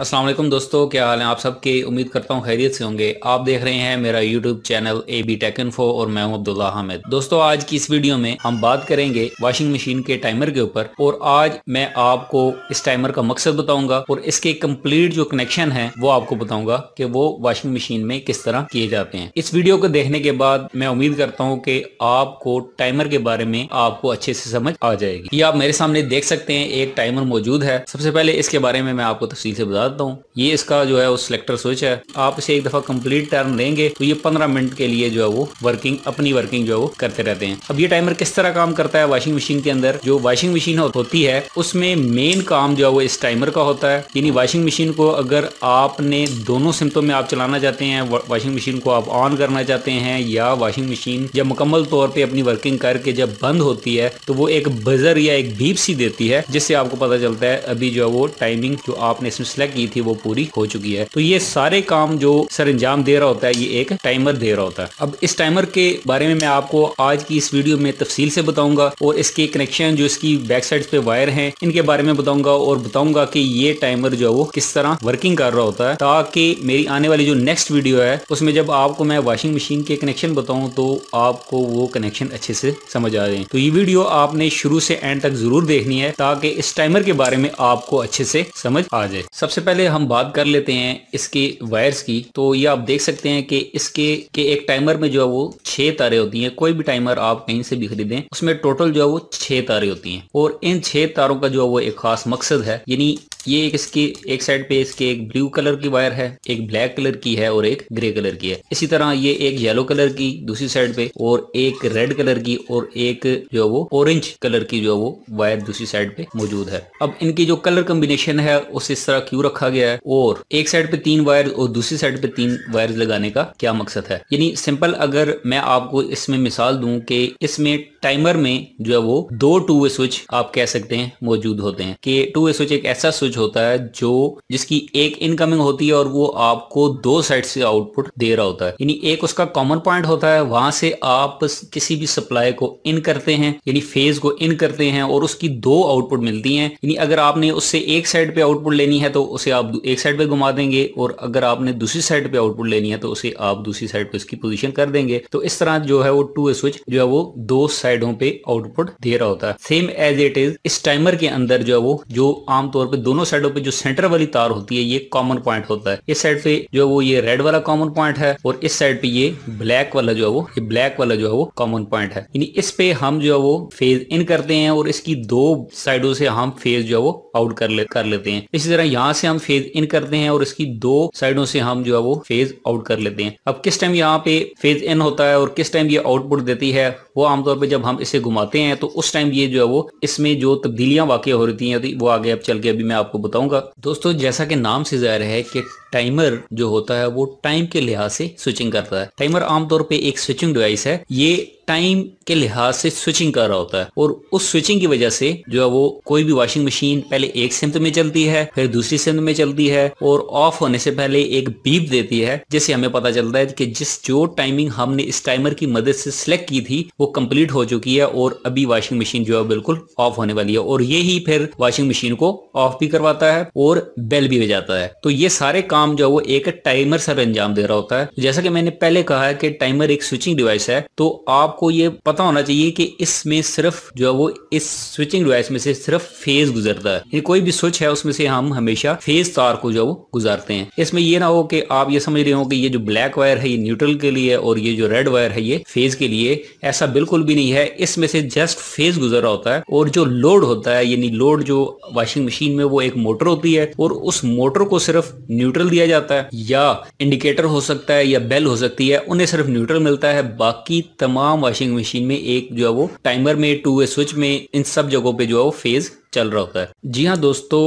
असलम दोस्तों क्या हाल है आप सबके उम्मीद करता हूँ खैरियत से होंगे आप देख रहे हैं मेरा YouTube channel A B tech info और मैं हूँ अब्दुल्ला हामिद दोस्तों आज की इस वीडियो में हम बात करेंगे वॉशिंग मशीन के टाइमर के ऊपर और आज मैं आपको इस टाइमर का मकसद बताऊंगा और इसके कम्प्लीट जो कनेक्शन है वो आपको बताऊंगा कि वो वॉशिंग मशीन में किस तरह किए जाते हैं इस वीडियो को देखने के बाद मैं उम्मीद करता हूँ की आपको टाइमर के बारे में आपको अच्छे से समझ आ जाएगी ये आप मेरे सामने देख सकते हैं एक टाइमर मौजूद है सबसे पहले इसके बारे में मैं आपको तफसील से बता बता देता हूँ ये इसका जो है वो सिलेक्टर स्विच है आप इसे एक दफा कंप्लीट टर्न देंगे तो ये पंद्रह मिनट के लिए जो है वो वर्किंग अपनी वर्किंग जो है वो करते रहते हैं अब ये टाइमर किस तरह काम करता है वॉशिंग मशीन के अंदर जो वॉशिंग मशीन होती है उसमें मेन काम जो है वो इस टाइमर का होता है यानी वॉशिंग मशीन को अगर आपने दोनों सिमतों में आप चलाना चाहते हैं वॉशिंग मशीन को आप ऑन करना चाहते हैं या वॉशिंग मशीन जब मुकम्मल तौर पर अपनी वर्किंग करके जब बंद होती है तो वो एक बजर या एक भीप सी देती है जिससे आपको पता चलता है अभी जो है वो टाइमिंग जो आपने इसमें सिलेक्ट की थी वो पूरी हो चुकी है तो ये सारे काम जो सर अंजाम दे रहा होता है ये एक टाइमर दे रहा होता है अब इस टाइमर के बारे में मैं आपको आज की इस वीडियो में तफसील से बताऊंगा और इसके कनेक्शन जो इसकी बैक साइड पे वायर हैं इनके बारे में बताऊंगा और बताऊंगा कि ये टाइमर जो है वो किस तरह वर्किंग कर रहा होता है ताकि मेरी आने वाली जो नेक्स्ट वीडियो है उसमें जब आपको मैं वॉशिंग मशीन के कनेक्शन बताऊँ तो आपको वो कनेक्शन अच्छे से समझ आ जाए तो ये वीडियो आपने शुरू से एंड तक जरूर देखनी है ताकि इस टाइमर के बारे में आपको अच्छे से समझ आ जाए सबसे पहले हम बात कर लेते हैं इसके वायर्स की तो ये आप देख सकते हैं कि इसके के एक टाइमर में जो है वो छह तारे होती हैं कोई भी टाइमर आप कहीं से भी खरीदें उसमें टोटल जो है वो छह तारे होती हैं और इन छह तारों का जो है वो एक खास मकसद है यानी ये एक इसकी एक साइड पे इसके एक ब्लू कलर की वायर है एक ब्लैक कलर की है और एक ग्रे कलर की है इसी तरह ये एक येलो कलर की दूसरी साइड पे और एक रेड कलर की और एक जो वो ऑरेंज कलर की जो वो वायर दूसरी साइड पे मौजूद है अब इनकी जो कलर कम्बिनेशन है उसे इस तरह क्यों रखा गया है और एक साइड पे तीन वायर और दूसरी साइड पे तीन वायर लगाने का क्या मकसद है यानी सिंपल अगर मैं आपको इसमें मिसाल दू के इसमें टाइमर में जो है वो दो टू वे स्विच आप कह सकते हैं मौजूद होते हैं कि टू वे स्विच एक ऐसा स्विच स्विच होता है जो जिसकी एक इनकमिंग होती है और वो आपको दो साइड से आउटपुट दे रहा होता है यानी एक उसका कॉमन पॉइंट होता है वहां से आप किसी भी सप्लाई को इन करते हैं यानी फेज को इन करते हैं और उसकी दो आउटपुट मिलती हैं यानी अगर आपने उससे एक साइड पे आउटपुट लेनी है तो उसे आप एक साइड पे घुमा देंगे और अगर आपने दूसरी साइड पे आउटपुट लेनी है तो उसे आप दूसरी साइड पे उसकी पोजिशन कर देंगे तो इस तरह जो है वो टू स्विच जो है वो दो साइडों पे आउटपुट दे रहा होता है सेम एज इट इज इस टाइमर के अंदर जो है वो जो आमतौर पर दोनों दोनों साइडों पे जो सेंटर वाली तार होती है ये कॉमन पॉइंट होता है इस साइड पे जो है वो ये रेड वाला कॉमन पॉइंट है और इस साइड पे ये ब्लैक वाला जो है वो ये ब्लैक वाला जो है वो कॉमन पॉइंट है यानी इस पे हम जो है वो फेज इन करते हैं और इसकी दो साइडों से हम फेज जो है वो आउट कर ले कर लेते हैं इसी तरह यहाँ से हम फेज इन करते हैं और इसकी दो साइडों से हम जो है वो फेज आउट कर लेते हैं अब किस टाइम यहाँ पे फेज इन होता है और किस टाइम ये आउटपुट देती है वो आमतौर पर जब हम इसे घुमाते हैं तो उस टाइम ये जो है वो इसमें जो तब्दीलियां वाकई हो रही थी वो आगे अब चल के अभी मैं आप आपको बताऊंगा दोस्तों जैसा कि नाम से जाहिर है कि टाइमर जो होता है वो टाइम के लिहाज से स्विचिंग करता है टाइमर आमतौर पे एक स्विचिंग डिवाइस है ये टाइम के लिहाज से स्विचिंग कर रहा होता है और उस स्विचिंग की वजह से जो है वो कोई भी वॉशिंग मशीन पहले एक सिमत में चलती है फिर दूसरी सिमत में चलती है और ऑफ होने से पहले एक बीप देती है जिससे हमें पता चलता है कि जिस जो टाइमिंग हमने इस टाइमर की मदद से सिलेक्ट की थी वो कंप्लीट हो चुकी है और अभी वॉशिंग मशीन जो है बिल्कुल ऑफ होने वाली है और ये ही फिर वॉशिंग मशीन को ऑफ भी करवाता है और बेल भी बजाता है तो ये सारे काम काम जो है वो एक टाइमर सर अंजाम दे रहा होता है जैसा कि मैंने पहले कहा है कि टाइमर एक स्विचिंग डिवाइस है तो आपको ये पता होना चाहिए कि इसमें सिर्फ जो है वो इस स्विचिंग डिवाइस में से सिर्फ फेज गुजरता है कोई भी स्विच है उसमें से हम हमेशा फेज तार को जो वो गुजारते हैं इसमें ये ना हो कि आप ये समझ रहे हो कि ये जो ब्लैक वायर है ये न्यूट्रल के लिए और ये जो रेड वायर है ये फेज के लिए ऐसा बिल्कुल भी नहीं है इसमें से जस्ट फेज गुजर रहा होता है और जो लोड होता है यानी लोड जो वॉशिंग मशीन में वो एक मोटर होती है और उस मोटर को सिर्फ न्यूट्रल दिया जाता है या इंडिकेटर हो सकता है या बेल हो सकती है उन्हें सिर्फ न्यूट्रल मिलता है बाकी तमाम वॉशिंग मशीन में एक जो है वो टाइमर में टू वे स्विच में इन सब जगहों पे जो है वो फेज चल रहा होता है जी हाँ दोस्तों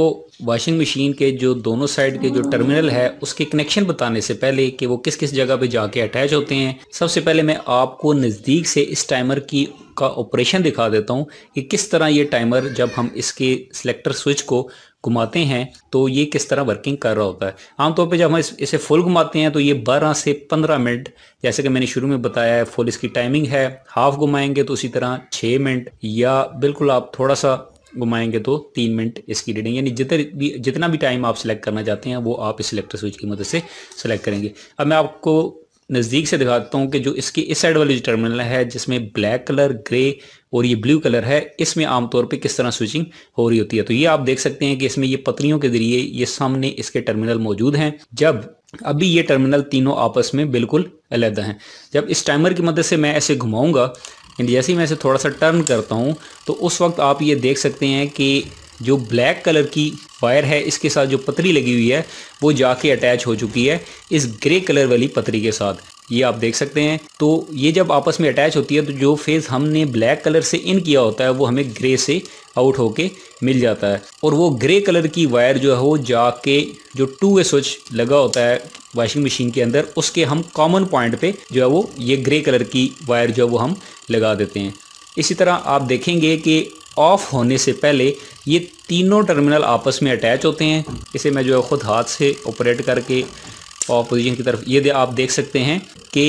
वॉशिंग मशीन के जो दोनों साइड के जो टर्मिनल है उसके कनेक्शन बताने से पहले कि वो किस किस जगह पे जाके अटैच होते हैं सबसे पहले मैं आपको नज़दीक से इस टाइमर की का ऑपरेशन दिखा देता हूँ कि किस तरह ये टाइमर जब हम इसके सिलेक्टर स्विच को घुमाते हैं तो ये किस तरह वर्किंग कर रहा होता है आमतौर पे जब हम इस, इसे फुल घुमाते हैं तो ये 12 से 15 मिनट जैसे कि मैंने शुरू में बताया है फुल इसकी टाइमिंग है हाफ घुमाएंगे तो उसी तरह 6 मिनट या बिल्कुल आप थोड़ा सा घुमाएंगे तो तीन मिनट इसकी रीडिंग यानी जितने भी जितना भी टाइम आप सिलेक्ट करना चाहते हैं वो आप इस सिलेक्टर स्विच की मदद से सेलेक्ट करेंगे अब मैं आपको नज़दीक से दिखाता हूँ कि जो इसकी इस साइड वाली जो टर्मिनल है जिसमें ब्लैक कलर ग्रे और ये ब्लू कलर है इसमें आमतौर पे किस तरह स्विचिंग हो रही होती है तो ये आप देख सकते हैं कि इसमें ये पतलियों के जरिए ये सामने इसके टर्मिनल मौजूद हैं जब अभी ये टर्मिनल तीनों आपस में बिल्कुल अलग हैं जब इस टाइमर की मदद से मैं ऐसे घुमाऊंगा एंड जैसे ही मैं इसे थोड़ा सा टर्न करता हूँ तो उस वक्त आप ये देख सकते हैं कि जो ब्लैक कलर की वायर है इसके साथ जो पतरी लगी हुई है वो जाके अटैच हो चुकी है इस ग्रे कलर वाली पतरी के साथ ये आप देख सकते हैं तो ये जब आपस में अटैच होती है तो जो फेज़ हमने ब्लैक कलर से इन किया होता है वो हमें ग्रे से आउट होके मिल जाता है और वो ग्रे कलर की वायर जो है वो जाके जो टू वे स्विच लगा होता है वॉशिंग मशीन के अंदर उसके हम कॉमन पॉइंट पे जो है वो ये ग्रे कलर की वायर जो है वो हम लगा देते हैं इसी तरह आप देखेंगे कि ऑफ होने से पहले ये तीनों टर्मिनल आपस में अटैच होते हैं इसे मैं जो है ख़ुद हाथ से ऑपरेट करके ऑपोजिशन की तरफ ये दे आप देख सकते हैं कि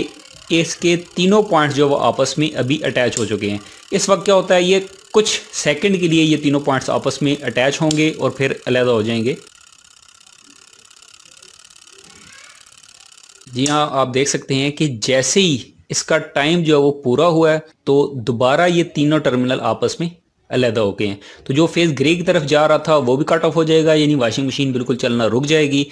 इसके तीनों पॉइंट्स जो वो आपस में अभी अटैच हो चुके हैं इस वक्त क्या होता है ये कुछ सेकंड के लिए ये तीनों पॉइंट्स आपस में अटैच होंगे और फिर अलहदा हो जाएंगे जी हाँ आप देख सकते हैं कि जैसे ही इसका टाइम जो है वो पूरा हुआ है तो दोबारा ये तीनों टर्मिनल आपस में अलहदा हो गए हैं तो जो फेज़ ग्रे की तरफ जा रहा था वो भी कट ऑफ हो जाएगा यानी वाशिंग मशीन बिल्कुल चलना रुक जाएगी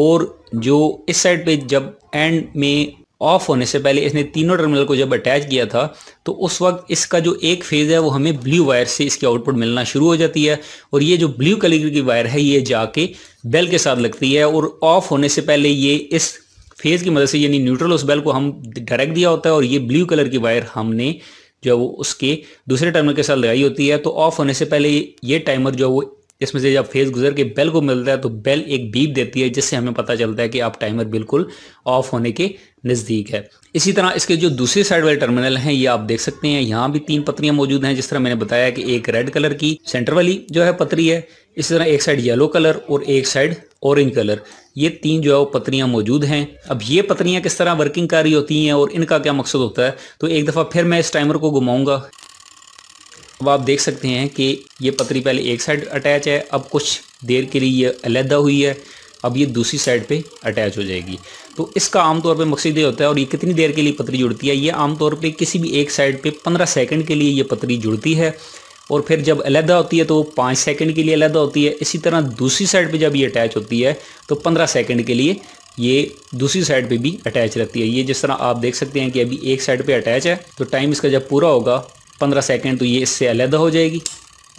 और जो इस साइड पे जब एंड में ऑफ होने से पहले इसने तीनों टर्मिनल को जब अटैच किया था तो उस वक्त इसका जो एक फेज़ है वो हमें ब्लू वायर से इसकी आउटपुट मिलना शुरू हो जाती है और ये जो ब्लू कलर की वायर है ये जाके बेल के साथ लगती है और ऑफ होने से पहले ये इस फेज़ की मदद से यानी न्यूट्रल उस बेल को हम डायरेक्ट दिया होता है और ये ब्लू कलर की वायर हमने जो है वो उसके दूसरे टर्मिनल के साथ लगाई होती है तो ऑफ होने से पहले ये टाइमर जो है वो जिसमें से जब फेज गुजर के बेल को मिलता है तो बेल एक बीप देती है जिससे हमें पता चलता है कि आप टाइमर बिल्कुल ऑफ होने के नज़दीक है इसी तरह इसके जो दूसरे साइड वाले टर्मिनल हैं ये आप देख सकते हैं यहाँ भी तीन पत्रियाँ मौजूद हैं जिस तरह मैंने बताया कि एक रेड कलर की सेंटर वाली जो है पतरी है इसी तरह एक साइड येलो कलर और एक साइड ऑरेंज कलर ये तीन जो है वो पत्रियाँ मौजूद हैं अब ये पत्रियाँ किस तरह वर्किंग कर रही होती हैं और इनका क्या मकसद होता है तो एक दफ़ा फिर मैं इस टाइमर को घुमाऊँगा अब आप देख सकते हैं कि ये पतरी पहले एक साइड अटैच है अब कुछ देर के लिए ये अलहदा हुई है अब ये दूसरी साइड पे अटैच हो जाएगी तो इसका आमतौर पे मकसद ये होता है और ये कितनी देर के लिए पतरी जुड़ती है ये आमतौर पे किसी भी एक साइड पे पंद्रह सेकंड के लिए ये पतरी जुड़ती है और फिर जब अलहदा होती है तो वो पाँच सेकेंड के लिए अलहदा होती है इसी तरह दूसरी साइड पर जब ये अटैच होती है तो पंद्रह सेकेंड के लिए ये दूसरी साइड पे भी अटैच रहती है ये जिस तरह आप देख सकते हैं कि अभी एक साइड पे अटैच है तो टाइम इसका जब पूरा होगा पंद्रह सेकेंड तो ये इससे अलहदा हो जाएगी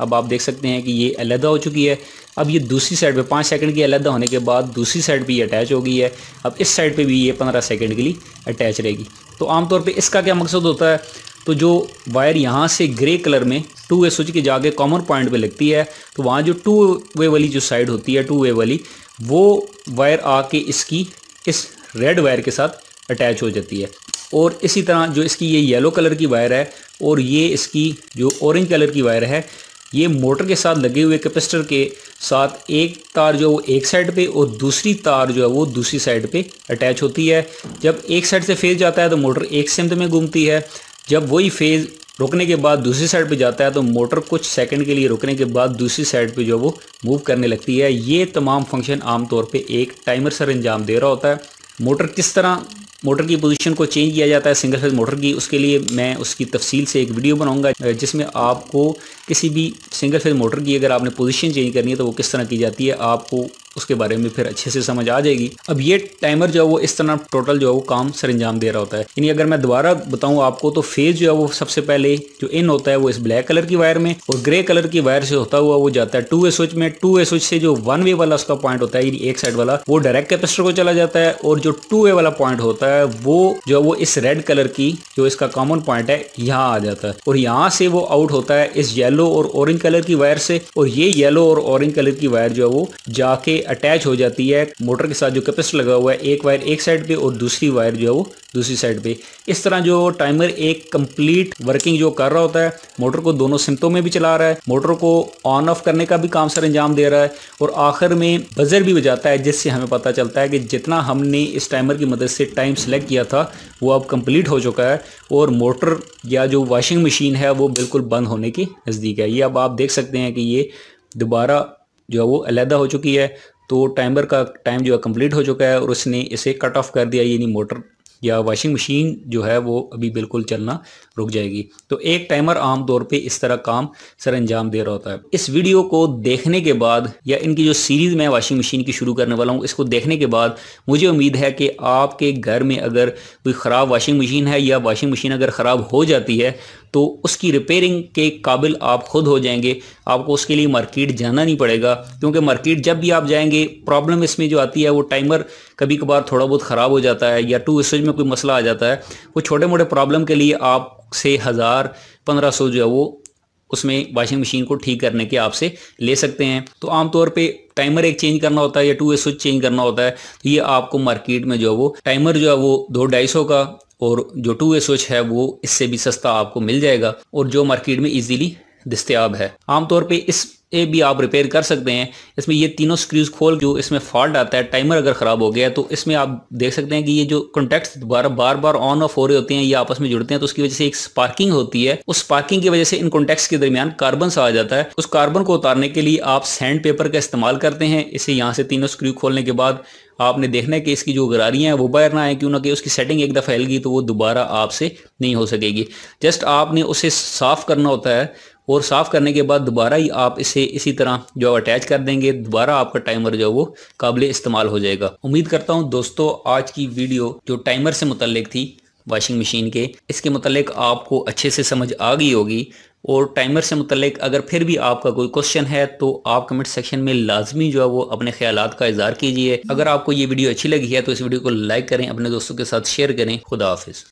अब आप देख सकते हैं कि ये अलहदा हो चुकी है अब ये दूसरी साइड पे पाँच सेकंड की अलहदा होने के बाद दूसरी साइड पे ये अटैच हो गई है अब इस साइड पे भी ये पंद्रह सेकंड के लिए अटैच रहेगी तो आमतौर पे इसका क्या मकसद होता है तो जो वायर यहाँ से ग्रे कलर में टू वे स्विच के जाके कॉमन पॉइंट पे लगती है तो वहाँ जो टू वे वाली जो साइड होती है टू वे वाली वो वायर आके इसकी इस रेड वायर के साथ अटैच हो जाती है और इसी तरह जो इसकी ये येलो कलर की वायर है और ये इसकी जो ऑरेंज कलर की वायर है ये मोटर के साथ लगे हुए कैपेसिटर के साथ एक तार जो है वो एक साइड पे और दूसरी तार जो है वो दूसरी साइड पे अटैच होती है जब एक साइड से फेज जाता है तो मोटर एक सिमत में घूमती है जब वही फेज रुकने के बाद दूसरी साइड पे जाता है तो मोटर कुछ सेकंड के लिए रुकने के बाद दूसरी साइड पे जो है वो मूव करने लगती है ये तमाम फंक्शन आमतौर पे एक टाइमर सर अंजाम दे रहा होता है मोटर किस तरह मोटर की पोजीशन को चेंज किया जाता है सिंगल फेज मोटर की उसके लिए मैं उसकी तफसील से एक वीडियो बनाऊंगा जिसमें आपको किसी भी सिंगल फेज मोटर की अगर आपने पोजीशन चेंज करनी है तो वो किस तरह की जाती है आपको उसके बारे में फिर अच्छे से समझ आ जाएगी अब ये टाइमर जो है वो इस तरह टोटल जो है वो काम सर अंजाम दे रहा होता है यानी अगर मैं दोबारा बताऊँ आपको तो फेज जो है वो सबसे पहले जो इन होता है वो इस ब्लैक कलर की वायर में और ग्रे कलर की वायर से होता हुआ वो जाता है टू वे स्विच में टू वे स्विच से जो वन वे वाला उसका पॉइंट होता है यानी एक साइड वाला वो डायरेक्ट कैपेसिटर को चला जाता है और जो टू वे वाला पॉइंट होता है वो जो है वो इस रेड कलर की जो इसका कॉमन पॉइंट है यहाँ आ जाता है और यहाँ से वो आउट होता है इस येलो और ऑरेंज कलर की वायर से और ये येलो और ऑरेंज कलर की वायर जो है वो जाके अटैच हो जाती है मोटर के साथ जो कैपेसिटर लगा हुआ है एक वायर एक साइड पे और दूसरी वायर जो है वो दूसरी साइड पे इस तरह जो टाइमर एक कंप्लीट वर्किंग जो कर रहा होता है मोटर को दोनों सिमतों में भी चला रहा है मोटर को ऑन ऑफ करने का भी काम सर अंजाम दे रहा है और आखिर में बजर भी बजाता है जिससे हमें पता चलता है कि जितना हमने इस टाइमर की मदद से टाइम सेलेक्ट किया था वो अब कंप्लीट हो चुका है और मोटर या जो वॉशिंग मशीन है वो बिल्कुल बंद होने के नज़दीक है ये अब आप देख सकते हैं कि ये दोबारा जो है वो अलहदा हो चुकी है तो टाइमर का टाइम जो है कंप्लीट हो चुका है और उसने इसे कट ऑफ कर दिया यानी मोटर या वॉशिंग मशीन जो है वो अभी बिल्कुल चलना रुक जाएगी तो एक टाइमर आम तौर पे इस तरह काम सर अंजाम दे रहा होता है इस वीडियो को देखने के बाद या इनकी जो सीरीज़ मैं वॉशिंग मशीन की शुरू करने वाला हूँ इसको देखने के बाद मुझे उम्मीद है कि आपके घर में अगर कोई ख़राब वॉशिंग मशीन है या वाशिंग मशीन अगर ख़राब हो जाती है तो उसकी रिपेयरिंग के काबिल आप खुद हो जाएंगे आपको उसके लिए मार्केट जाना नहीं पड़ेगा क्योंकि मार्केट जब भी आप जाएंगे प्रॉब्लम इसमें जो आती है वो टाइमर कभी कभार थोड़ा बहुत ख़राब हो जाता है या टू स्विच में कोई मसला आ जाता है वो छोटे मोटे प्रॉब्लम के लिए आपसे हज़ार पंद्रह सौ जो है वो उसमें वाशिंग मशीन को ठीक करने के आपसे ले सकते हैं तो आमतौर पे टाइमर एक चेंज करना होता है या टू ए स्विच चेंज करना होता है तो ये आपको मार्केट में जो है वो टाइमर जो है वो दो ढाई सौ का और जो टू ए स्विच है वो इससे भी सस्ता आपको मिल जाएगा और जो मार्केट में ईजिली दस्तियाब है आमतौर पर इस ए भी आप रिपेयर कर सकते हैं इसमें ये तीनों स्क्रूज़ खोल जो इसमें फॉल्ट आता है टाइमर अगर ख़राब हो गया तो इसमें आप देख सकते हैं कि ये जो कॉन्टैक्ट दोबारा बार बार ऑन ऑफ हो रहे होते हैं ये आपस में जुड़ते हैं तो उसकी वजह से एक स्पार्किंग होती है उस स्पार्किंग की वजह से इन कॉन्टैक्ट्स के दरमियान कार्बन सा आ जाता है उस कार्बन को उतारने के लिए आप सैंड पेपर का इस्तेमाल करते हैं इसे यहाँ से तीनों स्क्रू खोलने के बाद आपने देखना है कि इसकी जो गरारियाँ हैं वो बाहर ना आए क्यों ना कि उसकी सेटिंग एक दफ़ा हिल गई तो वो दोबारा आपसे नहीं हो सकेगी जस्ट आपने उसे साफ़ करना होता है और साफ़ करने के बाद दोबारा ही आप इसे इसी तरह जो अटैच कर देंगे दोबारा आपका टाइमर जो वो काबिल इस्तेमाल हो जाएगा उम्मीद करता हूँ दोस्तों आज की वीडियो जो टाइमर से मुतलक थी वाशिंग मशीन के इसके मतलब आपको अच्छे से समझ आ गई होगी और टाइमर से मतलब अगर फिर भी आपका कोई क्वेश्चन है तो आप कमेंट सेक्शन में लाजमी जो है वो अपने ख्याल का इजहार कीजिए अगर आपको ये वीडियो अच्छी लगी है तो इस वीडियो को लाइक करें अपने दोस्तों के साथ शेयर करें खुदा हाफिज़